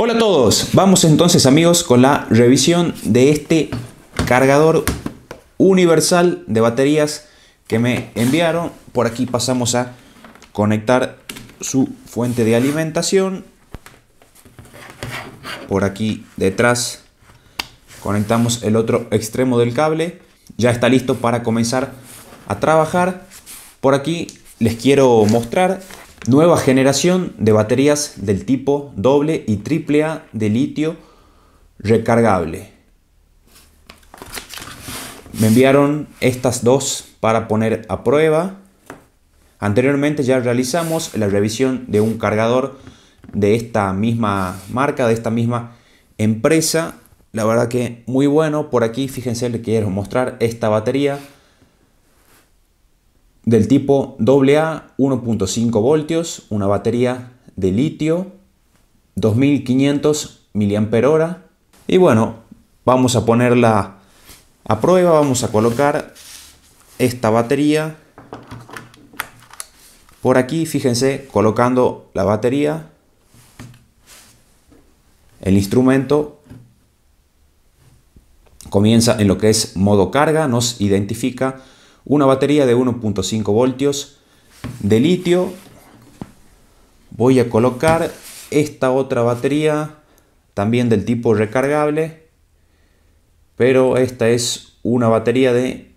Hola a todos, vamos entonces amigos con la revisión de este cargador universal de baterías que me enviaron. Por aquí pasamos a conectar su fuente de alimentación. Por aquí detrás conectamos el otro extremo del cable. Ya está listo para comenzar a trabajar. Por aquí les quiero mostrar Nueva generación de baterías del tipo doble y triple A de litio recargable. Me enviaron estas dos para poner a prueba. Anteriormente ya realizamos la revisión de un cargador de esta misma marca, de esta misma empresa. La verdad que muy bueno. Por aquí fíjense, les quiero mostrar esta batería del tipo AA 1.5 voltios, una batería de litio, 2500 mAh. Y bueno, vamos a ponerla a prueba, vamos a colocar esta batería por aquí, fíjense, colocando la batería, el instrumento comienza en lo que es modo carga, nos identifica una batería de 1.5 voltios de litio. Voy a colocar esta otra batería también del tipo recargable, pero esta es una batería de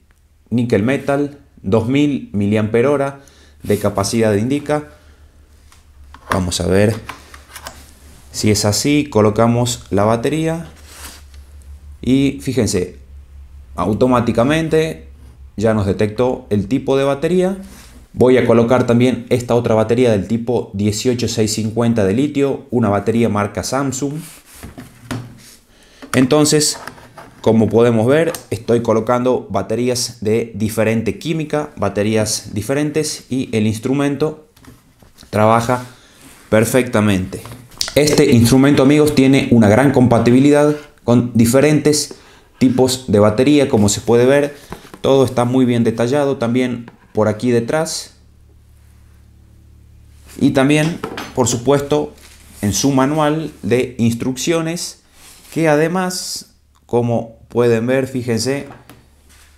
níquel metal 2000 mAh de capacidad indica. Vamos a ver si es así, colocamos la batería y fíjense, automáticamente ya nos detectó el tipo de batería. Voy a colocar también esta otra batería del tipo 18650 de litio, una batería marca Samsung. Entonces, como podemos ver, estoy colocando baterías de diferente química, baterías diferentes y el instrumento trabaja perfectamente. Este instrumento, amigos, tiene una gran compatibilidad con diferentes tipos de batería, como se puede ver todo está muy bien detallado también por aquí detrás. Y también, por supuesto, en su manual de instrucciones, que además, como pueden ver, fíjense,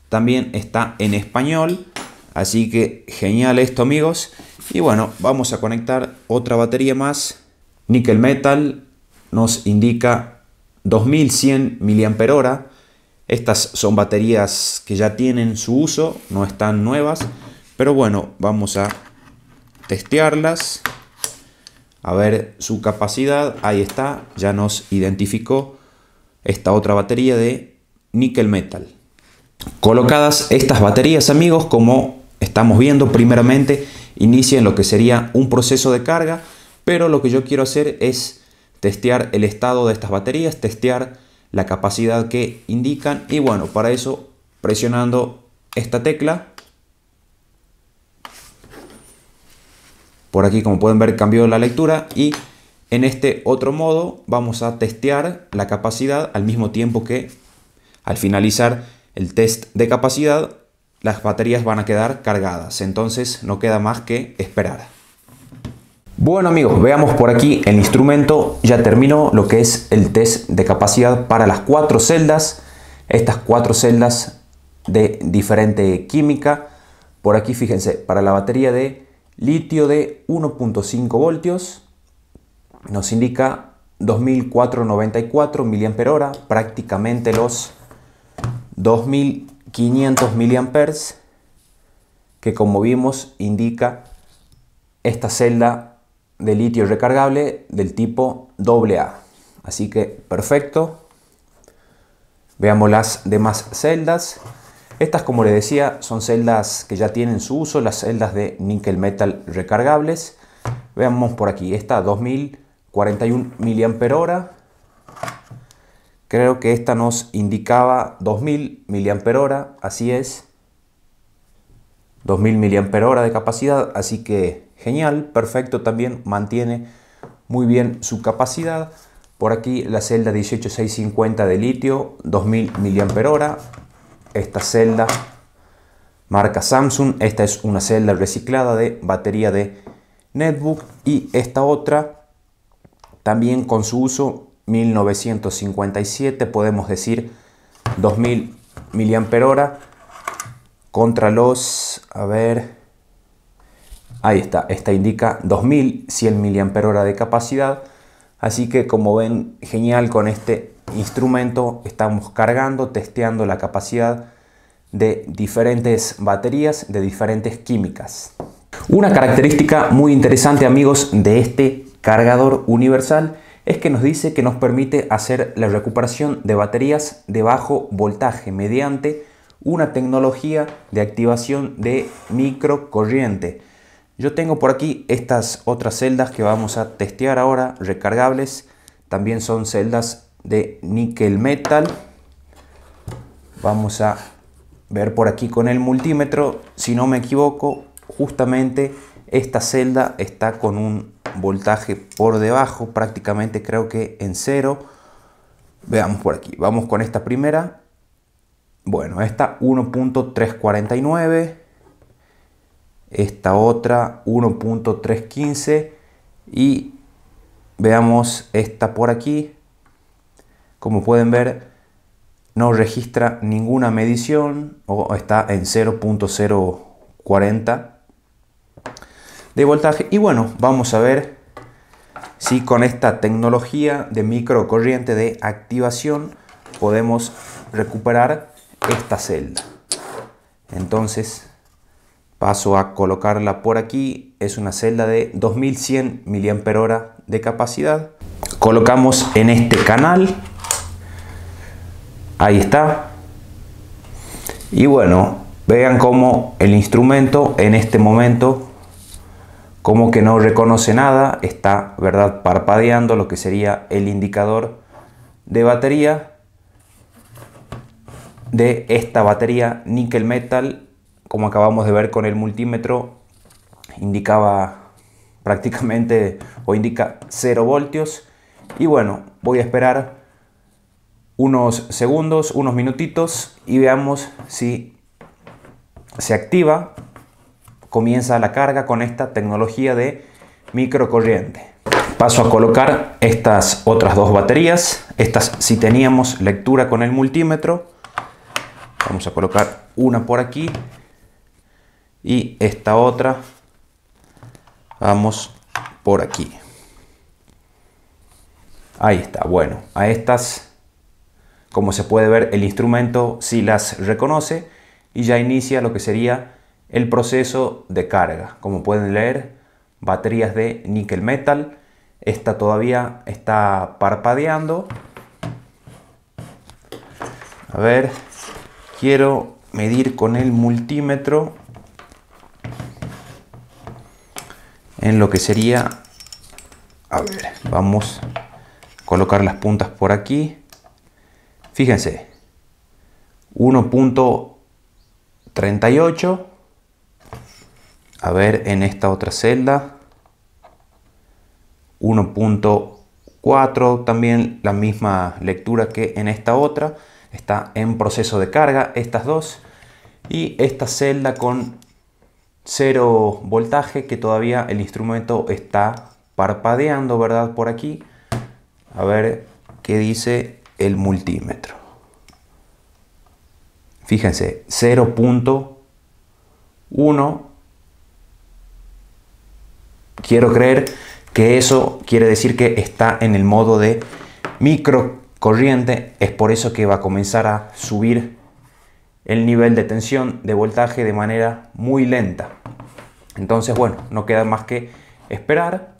también está en español. Así que genial esto amigos. Y bueno, vamos a conectar otra batería más. Nickel Metal nos indica 2100 mAh estas son baterías que ya tienen su uso, no están nuevas, pero bueno, vamos a testearlas, a ver su capacidad. Ahí está, ya nos identificó esta otra batería de níquel metal. Colocadas estas baterías, amigos, como estamos viendo, primeramente inician lo que sería un proceso de carga, pero lo que yo quiero hacer es testear el estado de estas baterías, testear la capacidad que indican y bueno, para eso presionando esta tecla por aquí como pueden ver cambió la lectura y en este otro modo vamos a testear la capacidad al mismo tiempo que al finalizar el test de capacidad las baterías van a quedar cargadas, entonces no queda más que esperar. Bueno amigos, veamos por aquí el instrumento. Ya terminó lo que es el test de capacidad para las cuatro celdas. Estas cuatro celdas de diferente química. Por aquí fíjense, para la batería de litio de 1.5 voltios nos indica 2494 mAh, prácticamente los 2500 mAh que como vimos indica esta celda de litio recargable del tipo AA. Así que perfecto. Veamos las demás celdas. Estas, como les decía, son celdas que ya tienen su uso, las celdas de nickel metal recargables. Veamos por aquí, esta 2041 mAh. Creo que esta nos indicaba 2000 mAh, así es. 2000 mAh de capacidad, así que genial, perfecto, también mantiene muy bien su capacidad. Por aquí la celda 18650 de litio, 2000 mAh. Esta celda marca Samsung, esta es una celda reciclada de batería de netbook y esta otra también con su uso 1957, podemos decir 2000 mAh contra los a ver. Ahí está, esta indica 2100 mAh de capacidad. Así que como ven, genial con este instrumento. Estamos cargando, testeando la capacidad de diferentes baterías, de diferentes químicas. Una característica muy interesante amigos de este cargador universal es que nos dice que nos permite hacer la recuperación de baterías de bajo voltaje mediante una tecnología de activación de microcorriente. Yo tengo por aquí estas otras celdas que vamos a testear ahora, recargables. También son celdas de níquel metal. Vamos a ver por aquí con el multímetro. Si no me equivoco, justamente esta celda está con un voltaje por debajo, prácticamente creo que en cero. Veamos por aquí. Vamos con esta primera bueno, esta 1.349, esta otra 1.315 y veamos esta por aquí. Como pueden ver, no registra ninguna medición o está en 0.040 de voltaje. Y bueno, vamos a ver si con esta tecnología de microcorriente de activación podemos recuperar esta celda. Entonces paso a colocarla por aquí. Es una celda de 2100 mAh de capacidad. Colocamos en este canal. Ahí está. Y bueno, vean cómo el instrumento en este momento como que no reconoce nada, está verdad parpadeando lo que sería el indicador de batería de esta batería níquel metal, como acabamos de ver con el multímetro, indicaba prácticamente o indica 0 voltios. Y bueno, voy a esperar unos segundos, unos minutitos y veamos si se activa, comienza la carga con esta tecnología de microcorriente. Paso a colocar estas otras dos baterías. Estas si teníamos lectura con el multímetro Vamos a colocar una por aquí y esta otra vamos por aquí. Ahí está. Bueno, a estas, como se puede ver, el instrumento sí las reconoce y ya inicia lo que sería el proceso de carga. Como pueden leer, baterías de níquel metal. Esta todavía está parpadeando. A ver, quiero medir con el multímetro en lo que sería, a ver, vamos a colocar las puntas por aquí. Fíjense, 1.38. A ver, en esta otra celda, 1.4, también la misma lectura que en esta otra está en proceso de carga, estas dos, y esta celda con cero voltaje que todavía el instrumento está parpadeando, ¿verdad? Por aquí. A ver qué dice el multímetro. Fíjense, 0.1. Quiero creer que eso quiere decir que está en el modo de micro corriente, es por eso que va a comenzar a subir el nivel de tensión, de voltaje de manera muy lenta. Entonces, bueno, no queda más que esperar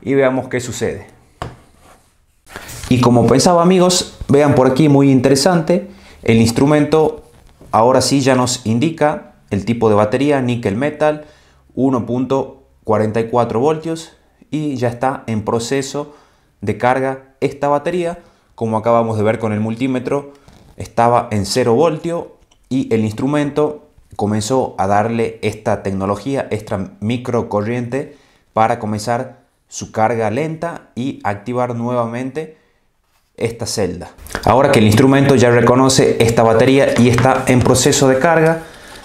y veamos qué sucede. Y como pensaba amigos, vean por aquí muy interesante, el instrumento ahora sí ya nos indica el tipo de batería, níquel metal, 1.44 voltios y ya está en proceso de carga esta batería como acabamos de ver con el multímetro, estaba en 0 voltio y el instrumento comenzó a darle esta tecnología, esta corriente, para comenzar su carga lenta y activar nuevamente esta celda. Ahora que el instrumento ya reconoce esta batería y está en proceso de carga,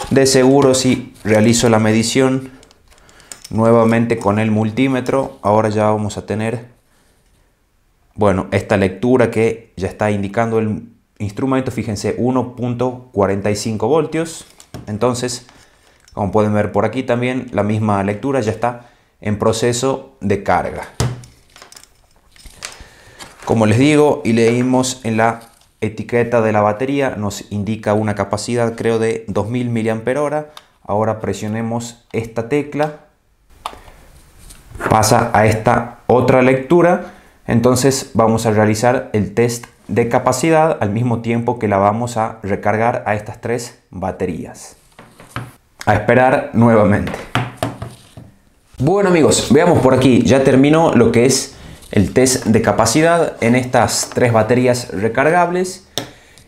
de seguro si realizo la medición nuevamente con el multímetro, ahora ya vamos a tener bueno, esta lectura que ya está indicando el instrumento, fíjense, 1.45 voltios. Entonces, como pueden ver por aquí también, la misma lectura ya está en proceso de carga. Como les digo y leímos en la etiqueta de la batería, nos indica una capacidad creo de 2000 mAh. Ahora presionemos esta tecla, pasa a esta otra lectura entonces vamos a realizar el test de capacidad al mismo tiempo que la vamos a recargar a estas tres baterías. A esperar nuevamente. Bueno amigos, veamos por aquí, ya terminó lo que es el test de capacidad en estas tres baterías recargables.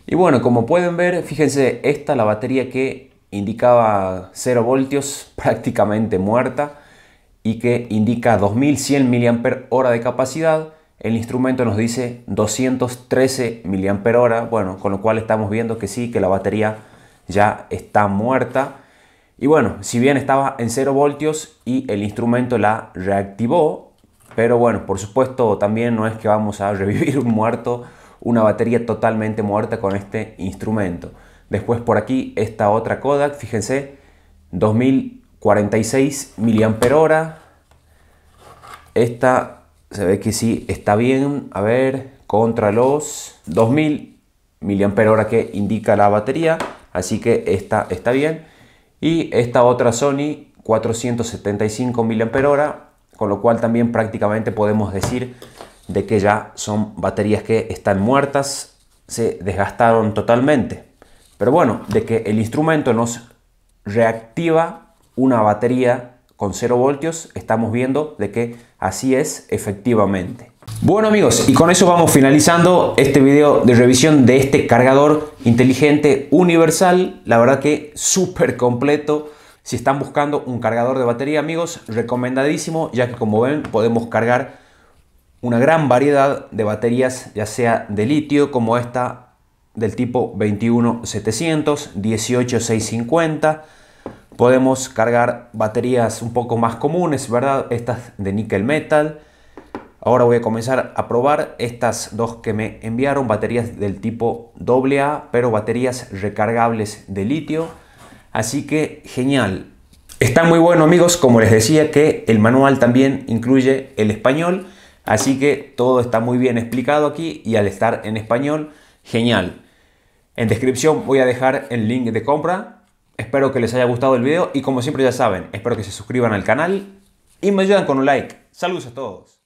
Y bueno, como pueden ver, fíjense, esta la batería que indicaba 0 voltios, prácticamente muerta, y que indica 2100 mAh de capacidad. El instrumento nos dice 213 mAh, bueno, con lo cual estamos viendo que sí, que la batería ya está muerta. Y bueno, si bien estaba en 0 voltios y el instrumento la reactivó, pero bueno, por supuesto también no es que vamos a revivir un muerto, una batería totalmente muerta con este instrumento. Después por aquí esta otra Kodak, fíjense, 2046 mAh. Esta se ve que sí está bien, a ver, contra los 2000 mAh que indica la batería, así que esta está bien. Y esta otra Sony 475 mAh, con lo cual también prácticamente podemos decir de que ya son baterías que están muertas, se desgastaron totalmente. Pero bueno, de que el instrumento nos reactiva una batería con 0 voltios, estamos viendo de que Así es, efectivamente. Bueno amigos, y con eso vamos finalizando este video de revisión de este cargador inteligente universal. La verdad que súper completo. Si están buscando un cargador de batería amigos, recomendadísimo, ya que como ven podemos cargar una gran variedad de baterías, ya sea de litio como esta del tipo 21700, 18650, Podemos cargar baterías un poco más comunes, ¿verdad? Estas de níquel metal. Ahora voy a comenzar a probar estas dos que me enviaron, baterías del tipo AA, pero baterías recargables de litio. Así que genial. Está muy bueno amigos, como les decía que el manual también incluye el español, así que todo está muy bien explicado aquí y al estar en español, genial. En descripción voy a dejar el link de compra Espero que les haya gustado el video y como siempre ya saben, espero que se suscriban al canal y me ayudan con un like. Saludos a todos.